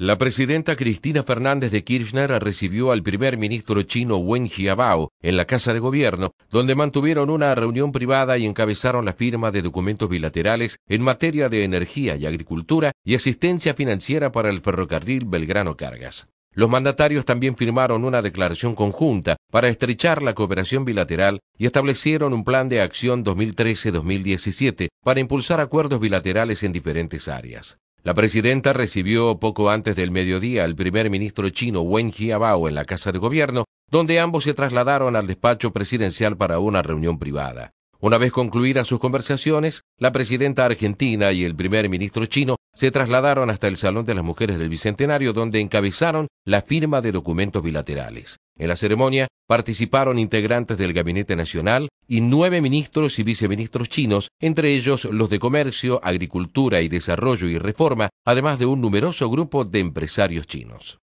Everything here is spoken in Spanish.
La presidenta Cristina Fernández de Kirchner recibió al primer ministro chino Wen Jiabao en la Casa de Gobierno, donde mantuvieron una reunión privada y encabezaron la firma de documentos bilaterales en materia de energía y agricultura y asistencia financiera para el ferrocarril Belgrano Cargas. Los mandatarios también firmaron una declaración conjunta para estrechar la cooperación bilateral y establecieron un plan de acción 2013-2017 para impulsar acuerdos bilaterales en diferentes áreas. La presidenta recibió poco antes del mediodía al primer ministro chino Wen Jiabao en la Casa de Gobierno, donde ambos se trasladaron al despacho presidencial para una reunión privada. Una vez concluidas sus conversaciones, la presidenta argentina y el primer ministro chino se trasladaron hasta el Salón de las Mujeres del Bicentenario, donde encabezaron la firma de documentos bilaterales. En la ceremonia participaron integrantes del Gabinete Nacional y nueve ministros y viceministros chinos, entre ellos los de Comercio, Agricultura y Desarrollo y Reforma, además de un numeroso grupo de empresarios chinos.